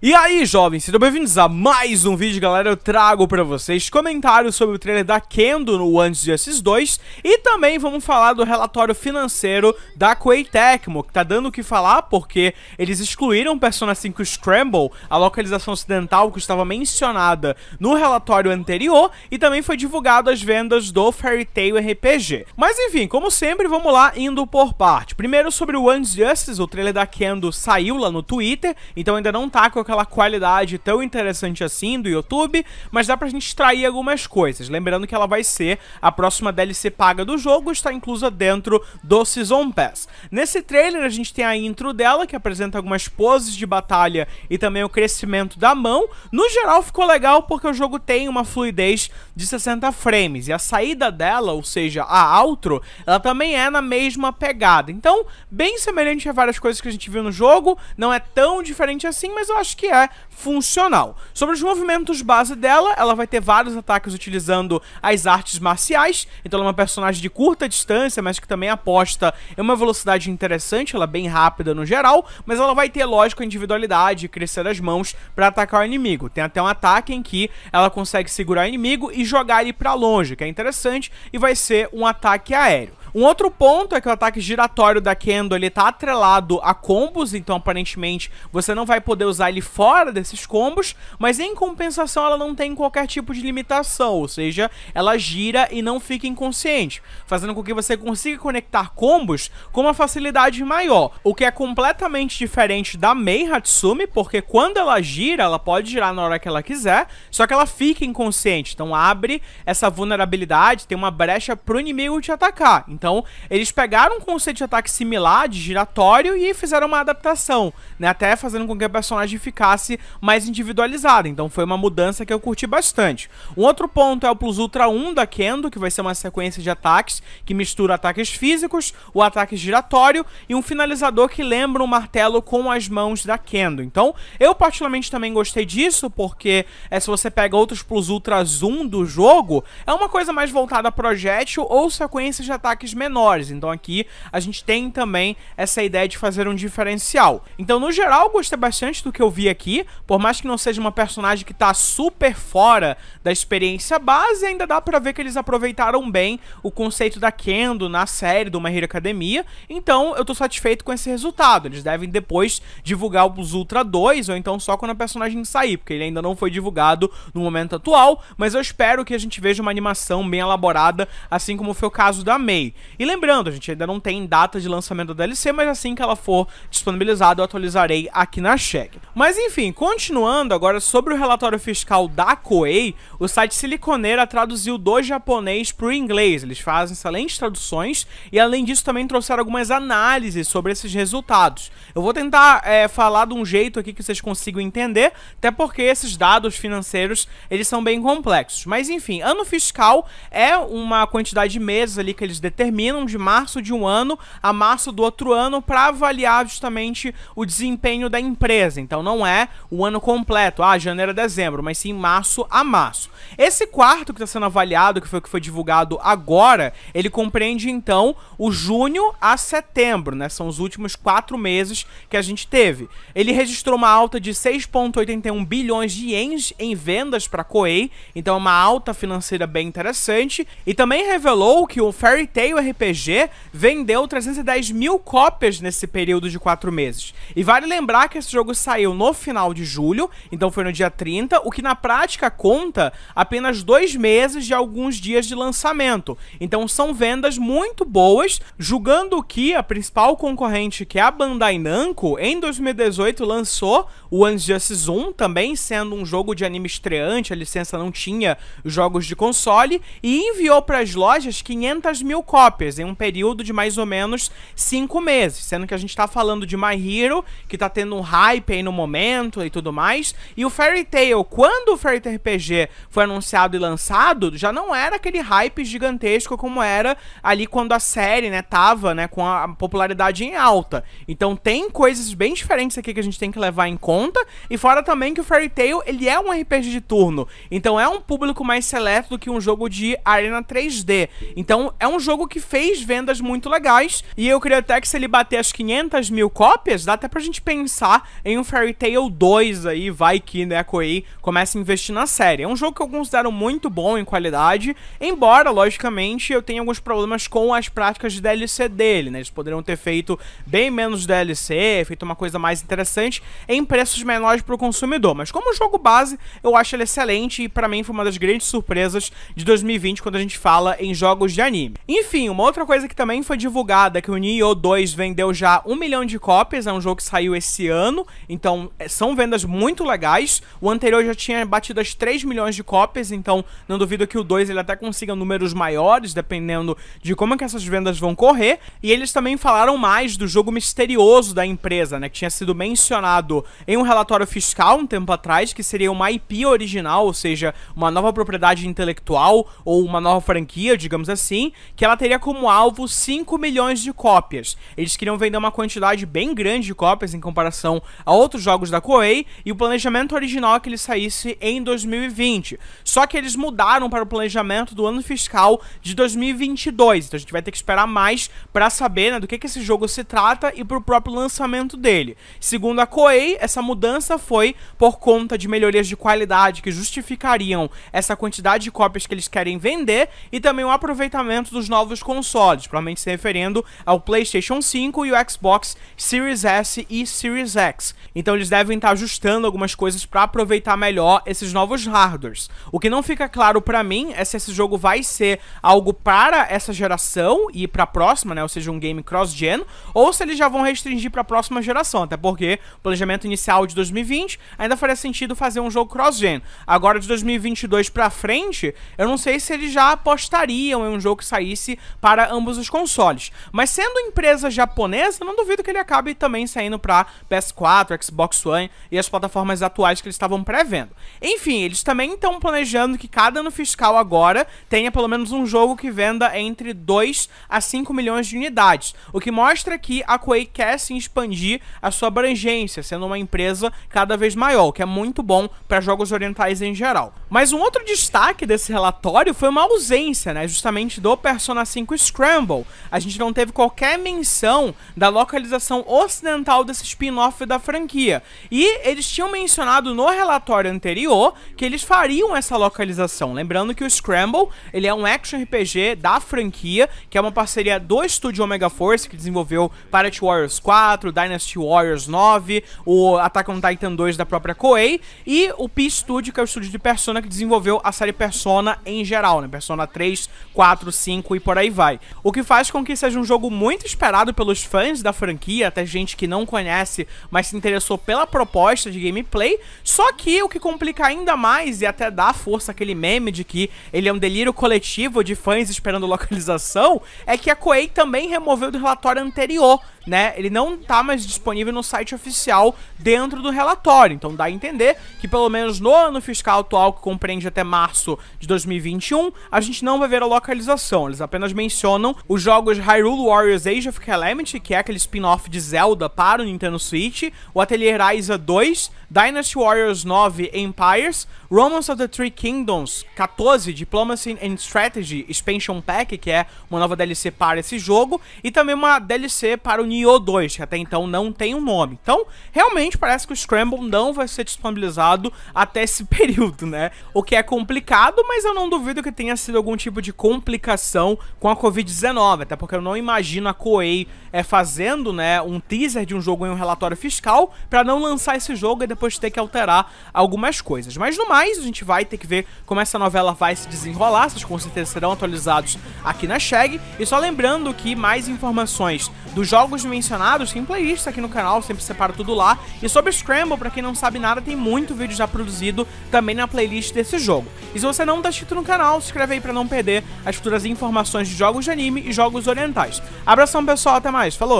E aí, jovens, sejam bem-vindos a mais um vídeo, galera. Eu trago para vocês comentários sobre o trailer da Kendo no Antes Justice 2 e também vamos falar do relatório financeiro da Koei Tecmo, que tá dando o que falar porque eles excluíram Persona 5 Scramble, a localização ocidental que estava mencionada no relatório anterior e também foi divulgado as vendas do Fairy Tail RPG. Mas enfim, como sempre, vamos lá indo por parte. Primeiro sobre o Antes Justice, o trailer da Kendo saiu lá no Twitter, então ainda não tá com a aquela qualidade tão interessante assim do YouTube, mas dá pra gente extrair algumas coisas. Lembrando que ela vai ser a próxima DLC paga do jogo, está inclusa dentro do Season Pass. Nesse trailer a gente tem a intro dela, que apresenta algumas poses de batalha e também o crescimento da mão. No geral ficou legal porque o jogo tem uma fluidez de 60 frames, e a saída dela, ou seja, a outro, ela também é na mesma pegada. Então, bem semelhante a várias coisas que a gente viu no jogo, não é tão diferente assim, mas eu acho que é funcional. Sobre os movimentos base dela, ela vai ter vários ataques utilizando as artes marciais, então ela é uma personagem de curta distância, mas que também aposta em uma velocidade interessante, ela é bem rápida no geral, mas ela vai ter, lógico, individualidade, crescer as mãos para atacar o inimigo. Tem até um ataque em que ela consegue segurar o inimigo e jogar ele para longe, que é interessante, e vai ser um ataque aéreo. Um outro ponto é que o ataque giratório da Kendo ele tá atrelado a combos, então aparentemente você não vai poder usar ele fora desses combos, mas em compensação ela não tem qualquer tipo de limitação, ou seja, ela gira e não fica inconsciente, fazendo com que você consiga conectar combos com uma facilidade maior, o que é completamente diferente da Mei Hatsumi, porque quando ela gira, ela pode girar na hora que ela quiser, só que ela fica inconsciente, então abre essa vulnerabilidade, tem uma brecha pro inimigo te atacar. Então, eles pegaram um conceito de ataque similar, de giratório, e fizeram uma adaptação, né? Até fazendo com que a personagem ficasse mais individualizada. Então, foi uma mudança que eu curti bastante. Um outro ponto é o Plus Ultra 1 da Kendo, que vai ser uma sequência de ataques que mistura ataques físicos, o ataque giratório e um finalizador que lembra um martelo com as mãos da Kendo. Então, eu particularmente também gostei disso, porque é, se você pega outros Plus Ultras 1 do jogo, é uma coisa mais voltada a projétil ou sequências de ataques menores. Então aqui a gente tem também essa ideia de fazer um diferencial. Então, no geral, gostei bastante do que eu vi aqui. Por mais que não seja uma personagem que tá super fora da experiência base, ainda dá pra ver que eles aproveitaram bem o conceito da Kendo na série do My Hero Academia. Então, eu tô satisfeito com esse resultado. Eles devem depois divulgar os Ultra 2, ou então só quando a personagem sair, porque ele ainda não foi divulgado no momento atual, mas eu espero que a gente veja uma animação bem elaborada, assim como foi o caso da May. E lembrando, a gente ainda não tem data de lançamento da DLC, mas assim que ela for disponibilizada, eu atualizarei aqui na Check. Mas enfim, continuando agora sobre o relatório fiscal da Koei, o site Siliconeira traduziu do japonês para o inglês. Eles fazem excelentes traduções e além disso também trouxeram algumas análises sobre esses resultados. Eu vou tentar é, falar de um jeito aqui que vocês consigam entender, até porque esses dados financeiros eles são bem complexos. Mas enfim, ano fiscal é uma quantidade de meses ali que eles determinam terminam de março de um ano a março do outro ano para avaliar justamente o desempenho da empresa. Então não é o ano completo, ah, janeiro a dezembro, mas sim março a março. Esse quarto que está sendo avaliado, que foi que foi divulgado agora, ele compreende então o junho a setembro, né? São os últimos quatro meses que a gente teve. Ele registrou uma alta de 6,81 bilhões de ienes em vendas para a Coei, então é uma alta financeira bem interessante. E também revelou que o Fairy Tail o RPG vendeu 310 mil cópias nesse período de quatro meses. E vale lembrar que esse jogo saiu no final de julho, então foi no dia 30, o que na prática conta apenas dois meses de alguns dias de lançamento. Então são vendas muito boas, julgando que a principal concorrente, que é a Bandai Namco, em 2018 lançou o One Justice também sendo um jogo de anime estreante, a licença não tinha jogos de console, e enviou para as lojas 500 mil cópias em um período de mais ou menos cinco meses, sendo que a gente tá falando de My Hero, que tá tendo um hype aí no momento e tudo mais, e o Fairy Tail, quando o Fairy Tail RPG foi anunciado e lançado, já não era aquele hype gigantesco como era ali quando a série, né, tava, né, com a popularidade em alta. Então tem coisas bem diferentes aqui que a gente tem que levar em conta, e fora também que o Fairy Tail, ele é um RPG de turno, então é um público mais seleto do que um jogo de arena 3D. Então é um jogo que que fez vendas muito legais. E eu queria até que se ele bater as 500 mil cópias, dá até pra gente pensar em um Fairy Tail 2 aí, vai que, né, a Koei comece a investir na série. É um jogo que eu considero muito bom em qualidade, embora, logicamente, eu tenha alguns problemas com as práticas de DLC dele, né? Eles poderiam ter feito bem menos DLC, feito uma coisa mais interessante em preços menores para o consumidor. Mas como jogo base, eu acho ele excelente e para mim foi uma das grandes surpresas de 2020 quando a gente fala em jogos de anime. Enfim, Assim, uma outra coisa que também foi divulgada, é que o Nioh 2 vendeu já um milhão de cópias, é um jogo que saiu esse ano, então é, são vendas muito legais. O anterior já tinha batido as 3 milhões de cópias, então não duvido que o 2 ele até consiga números maiores, dependendo de como é que essas vendas vão correr. E eles também falaram mais do jogo misterioso da empresa, né, que tinha sido mencionado em um relatório fiscal um tempo atrás, que seria uma IP original, ou seja, uma nova propriedade intelectual ou uma nova franquia, digamos assim, que ela teria teria como alvo 5 milhões de cópias. Eles queriam vender uma quantidade bem grande de cópias em comparação a outros jogos da Koei, e o planejamento original é que ele saísse em 2020. Só que eles mudaram para o planejamento do ano fiscal de 2022, então a gente vai ter que esperar mais para saber né, do que, que esse jogo se trata e para o próprio lançamento dele. Segundo a Koei, essa mudança foi por conta de melhorias de qualidade que justificariam essa quantidade de cópias que eles querem vender e também o aproveitamento dos novos dos consoles, provavelmente se referindo ao PlayStation 5 e o Xbox Series S e Series X. Então eles devem estar ajustando algumas coisas para aproveitar melhor esses novos hardwares. O que não fica claro para mim é se esse jogo vai ser algo para essa geração e para a próxima, né, ou seja, um game cross-gen, ou se eles já vão restringir para a próxima geração, até porque o planejamento inicial de 2020 ainda faria sentido fazer um jogo cross-gen. Agora de 2022 para frente, eu não sei se eles já apostariam em um jogo que saísse para ambos os consoles. Mas sendo empresa japonesa, não duvido que ele acabe também saindo para PS4, Xbox One e as plataformas atuais que eles estavam prevendo. Enfim, eles também estão planejando que cada ano fiscal agora tenha pelo menos um jogo que venda entre 2 a 5 milhões de unidades, o que mostra que a Koei quer se expandir a sua abrangência, sendo uma empresa cada vez maior, o que é muito bom para jogos orientais em geral. Mas um outro destaque desse relatório foi uma ausência, né, justamente do Persona 5 5 Scramble. A gente não teve qualquer menção da localização ocidental desse spin-off da franquia. E eles tinham mencionado no relatório anterior que eles fariam essa localização. Lembrando que o Scramble, ele é um action RPG da franquia, que é uma parceria do estúdio Omega Force, que desenvolveu Pirate Warriors 4, Dynasty Warriors 9, o Attack on Titan 2 da própria Koei, e o P Studio, que é o estúdio de Persona que desenvolveu a série Persona em geral, né? Persona 3, 4, 5 e por aí aí vai. O que faz com que seja um jogo muito esperado pelos fãs da franquia, até gente que não conhece, mas se interessou pela proposta de gameplay. Só que o que complica ainda mais e até dá força aquele meme de que ele é um delírio coletivo de fãs esperando localização, é que a Koei também removeu do relatório anterior, né? Ele não tá mais disponível no site oficial dentro do relatório. Então dá a entender que pelo menos no ano fiscal atual, que compreende até março de 2021, a gente não vai ver a localização. Eles apenas mencionam os jogos Hyrule Warriors Age of Calamity, que é aquele spin-off de Zelda para o Nintendo Switch, o Atelier Ryza 2, Dynasty Warriors 9 Empires, Romance of the Three Kingdoms 14, Diplomacy and Strategy Expansion Pack, que é uma nova DLC para esse jogo, e também uma DLC para o Nioh 2, que até então não tem um nome. Então, realmente parece que o Scramble não vai ser disponibilizado até esse período, né? O que é complicado, mas eu não duvido que tenha sido algum tipo de complicação com com a Covid-19, até porque eu não imagino a Koei é, fazendo né, um teaser de um jogo em um relatório fiscal para não lançar esse jogo e depois ter que alterar algumas coisas. Mas no mais, a gente vai ter que ver como essa novela vai se desenrolar, vocês com certeza serão atualizados aqui na Shag. E só lembrando que mais informações dos jogos mencionados tem playlist aqui no canal, sempre separo tudo lá. E sobre Scramble, para quem não sabe nada, tem muito vídeo já produzido também na playlist desse jogo. E se você não está inscrito no canal, se inscreve aí para não perder as futuras informações de jogos de anime e jogos orientais. Abração pessoal, até mais, falou!